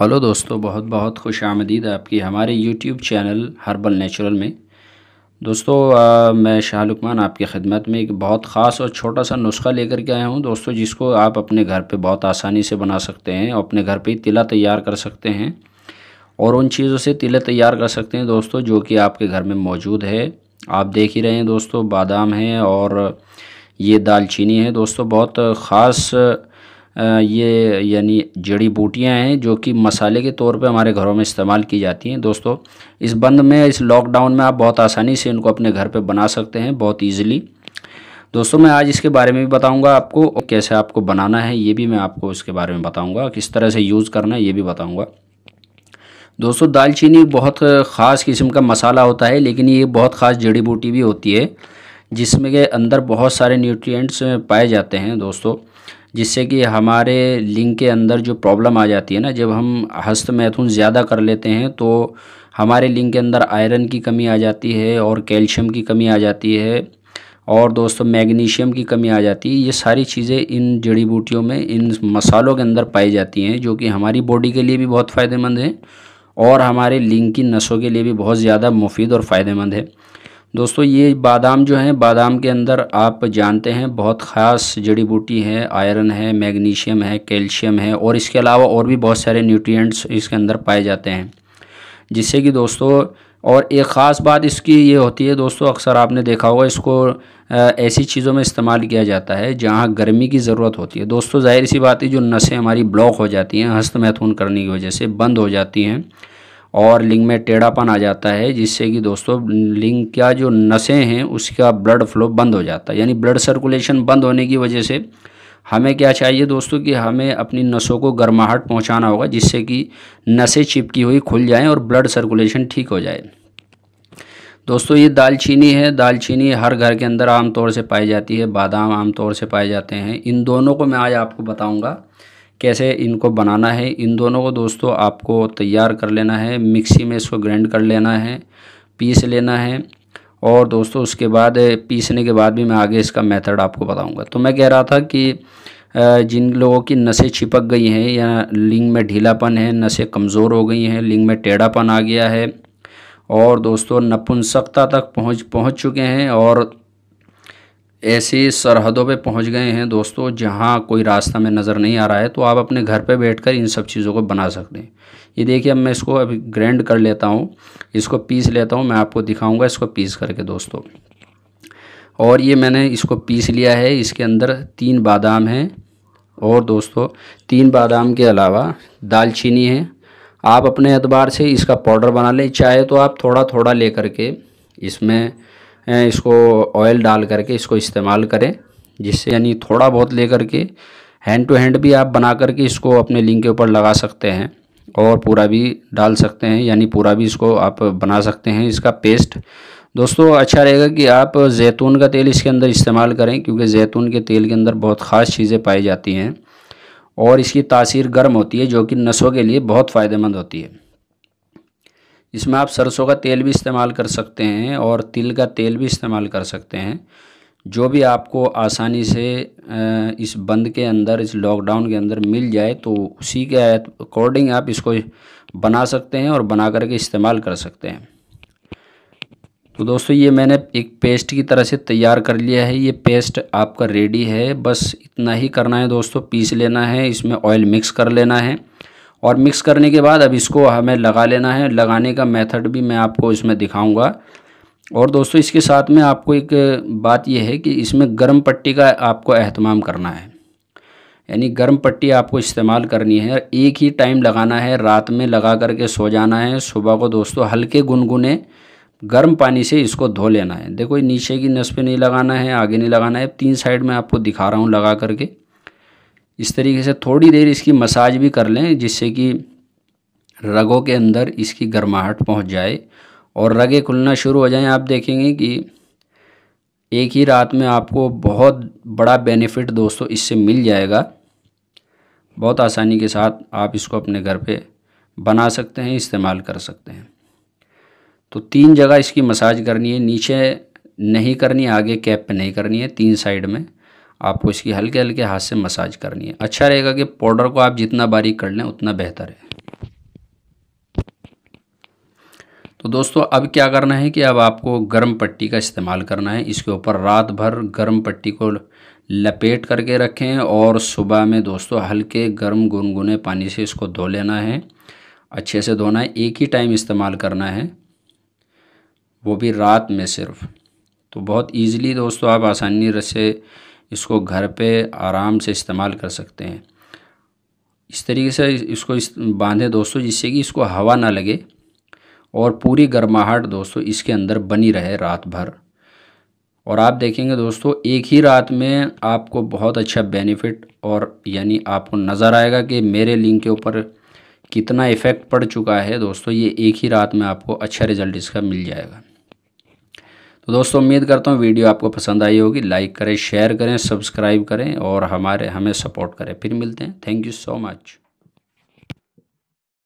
hello दोस्तों बहुत बहुत खुश आमदीद आपकी हमारे यूट्यूब चैनल हर्बल नेचुरल में दोस्तों आ, मैं शाहलुकमान आपकी खिदमत में एक बहुत ख़ास और छोटा सा नुस्खा लेकर के आया हूँ दोस्तों जिसको आप अपने घर पे बहुत आसानी से बना सकते हैं अपने घर पे ही तिला तैयार कर सकते हैं और उन चीज़ों से तिले तैयार कर सकते हैं दोस्तों जो कि आपके घर में मौजूद है आप देख ही रहे हैं दोस्तों बादाम हैं और ये दालचीनी है दोस्तों बहुत ख़ास ये यानी जड़ी बूटियाँ हैं जो कि मसाले के तौर पे हमारे घरों में इस्तेमाल की जाती हैं दोस्तों इस बंद में इस लॉकडाउन में आप बहुत आसानी से इनको अपने घर पे बना सकते हैं बहुत ईजिली दोस्तों मैं आज इसके बारे में भी बताऊंगा आपको कैसे आपको बनाना है ये भी मैं आपको इसके बारे में बताऊँगा किस तरह से यूज़ करना है ये भी बताऊँगा दोस्तों दालचीनी बहुत ख़ास किस्म का मसाला होता है लेकिन ये बहुत ख़ास जड़ी बूटी भी होती है जिसमें के अंदर बहुत सारे न्यूट्रिएंट्स पाए जाते हैं दोस्तों जिससे कि हमारे लिंग के अंदर जो प्रॉब्लम आ जाती है ना जब हम हस्त मैथुन ज़्यादा कर लेते हैं तो हमारे लिंग के अंदर आयरन की कमी आ जाती है और कैल्शियम की कमी आ जाती है और दोस्तों मैग्नीशियम की कमी आ जाती है ये सारी चीज़ें इन जड़ी बूटियों में इन मसालों के अंदर पाई जाती हैं जो कि हमारी बॉडी के लिए भी बहुत फ़ायदेमंद है और हमारे लिंग की नसों के लिए भी बहुत ज़्यादा मुफीद और फ़ायदेमंद है दोस्तों ये बादाम जो हैं बादाम के अंदर आप जानते हैं बहुत ख़ास जड़ी बूटी है आयरन है मैग्नीशियम है कैल्शियम है और इसके अलावा और भी बहुत सारे न्यूट्रिएंट्स इसके अंदर पाए जाते हैं जिससे कि दोस्तों और एक ख़ास बात इसकी ये होती है दोस्तों अक्सर आपने देखा होगा इसको ऐसी चीज़ों में इस्तेमाल किया जाता है जहाँ गर्मी की ज़रूरत होती है दोस्तों जाहिर सी बात है जो नसें हमारी ब्लॉक हो जाती हैं हस्त मैथून करने की वजह से बंद हो जाती हैं और लिंग में टेढ़ापन आ जाता है जिससे कि दोस्तों लिंग क्या जो नसें हैं उसका ब्लड फ्लो बंद हो जाता है यानी ब्लड सर्कुलेशन बंद होने की वजह से हमें क्या चाहिए दोस्तों कि हमें अपनी नसों को गर्माहट पहुंचाना होगा जिससे कि नसें चिपकी हुई खुल जाएं और ब्लड सर्कुलेशन ठीक हो जाए दोस्तों ये दालचीनी है दालचीनी हर घर के अंदर आमतौर से पाई जाती है बादाम आमतौर से पाए जाते हैं इन दोनों को मैं आज आपको बताऊँगा कैसे इनको बनाना है इन दोनों को दोस्तों आपको तैयार कर लेना है मिक्सी में इसको ग्राइंड कर लेना है पीस लेना है और दोस्तों उसके बाद पीसने के बाद भी मैं आगे इसका मेथड आपको बताऊंगा तो मैं कह रहा था कि जिन लोगों की नसें छिपक गई हैं या लिंग में ढीलापन है नसें कमज़ोर हो गई हैं लिंग में टेढ़ापन आ गया है और दोस्तों नपुंसकता तक पहुंच पहुंच चुके हैं और ऐसी सरहदों पे पहुंच गए हैं दोस्तों जहां कोई रास्ता में नज़र नहीं आ रहा है तो आप अपने घर पे बैठकर इन सब चीज़ों को बना सकते हैं ये देखिए अब मैं इसको अभी ग्रैंड कर लेता हूँ इसको पीस लेता हूँ मैं आपको दिखाऊँगा इसको पीस करके दोस्तों और ये मैंने इसको पीस लिया है इसके अंदर तीन बादाम हैं और दोस्तों तीन बादाम के अलावा दालचीनी है आप अपने एतबार से इसका पाउडर बना लें चाहे तो आप थोड़ा थोड़ा ले करके इसमें इसको ऑयल डाल करके इसको इस्तेमाल करें जिससे यानी थोड़ा बहुत ले करके हैंड टू हैंड भी आप बना करके इसको अपने लिंक के ऊपर लगा सकते हैं और पूरा भी डाल सकते हैं यानी पूरा भी इसको आप बना सकते हैं इसका पेस्ट दोस्तों अच्छा रहेगा कि आप जैतून का तेल इसके अंदर इस्तेमाल करें क्योंकि जैतून के तेल के अंदर बहुत ख़ास चीज़ें पाई जाती हैं और इसकी तासीर गर्म होती है जो कि नसों के लिए बहुत फ़ायदेमंद होती है इसमें आप सरसों का तेल भी इस्तेमाल कर सकते हैं और तिल का तेल भी इस्तेमाल कर सकते हैं जो भी आपको आसानी से इस बंद के अंदर इस लॉकडाउन के अंदर मिल जाए तो उसी के अकॉर्डिंग आप इसको बना सकते हैं और बना करके इस्तेमाल कर सकते हैं तो दोस्तों ये मैंने एक पेस्ट की तरह से तैयार कर लिया है ये पेस्ट आपका रेडी है बस इतना ही करना है दोस्तों पीस लेना है इसमें ऑयल मिक्स कर लेना है और मिक्स करने के बाद अब इसको हमें लगा लेना है लगाने का मेथड भी मैं आपको इसमें दिखाऊंगा और दोस्तों इसके साथ में आपको एक बात यह है कि इसमें गर्म पट्टी का आपको अहतमाम करना है यानी गर्म पट्टी आपको इस्तेमाल करनी है एक ही टाइम लगाना है रात में लगा करके सो जाना है सुबह को दोस्तों हल्के गुनगुने गर्म पानी से इसको धो लेना है देखो नीचे की नस पे नहीं लगाना है आगे नहीं लगाना है तीन साइड में आपको दिखा रहा हूँ लगा करके इस तरीके से थोड़ी देर इसकी मसाज भी कर लें जिससे कि रगों के अंदर इसकी गर्माहट पहुंच जाए और रगे खुलना शुरू हो जाएं आप देखेंगे कि एक ही रात में आपको बहुत बड़ा बेनिफिट दोस्तों इससे मिल जाएगा बहुत आसानी के साथ आप इसको अपने घर पे बना सकते हैं इस्तेमाल कर सकते हैं तो तीन जगह इसकी मसाज करनी है नीचे नहीं करनी आगे कैप पे नहीं करनी है तीन साइड में आपको इसकी हल्के हल्के हाथ से मसाज करनी है अच्छा रहेगा कि पाउडर को आप जितना बारीक कर लें उतना बेहतर है तो दोस्तों अब क्या करना है कि अब आपको गर्म पट्टी का इस्तेमाल करना है इसके ऊपर रात भर गर्म पट्टी को लपेट करके रखें और सुबह में दोस्तों हल्के गर्म गुनगुने पानी से इसको धो लेना है अच्छे से धोना है एक ही टाइम इस्तेमाल करना है वो भी रात में सिर्फ तो बहुत ईज़िली दोस्तों आप आसानी से इसको घर पे आराम से इस्तेमाल कर सकते हैं इस तरीके से इसको इस बांधें दोस्तों जिससे कि इसको हवा ना लगे और पूरी गर्माहट दोस्तों इसके अंदर बनी रहे रात भर और आप देखेंगे दोस्तों एक ही रात में आपको बहुत अच्छा बेनिफिट और यानी आपको नज़र आएगा कि मेरे लिंक के ऊपर कितना इफ़ेक्ट पड़ चुका है दोस्तों ये एक ही रात में आपको अच्छा रिज़ल्ट इसका मिल जाएगा तो दोस्तों उम्मीद करता हूँ वीडियो आपको पसंद आई होगी लाइक करें शेयर करें सब्सक्राइब करें और हमारे हमें सपोर्ट करें फिर मिलते हैं थैंक यू सो मच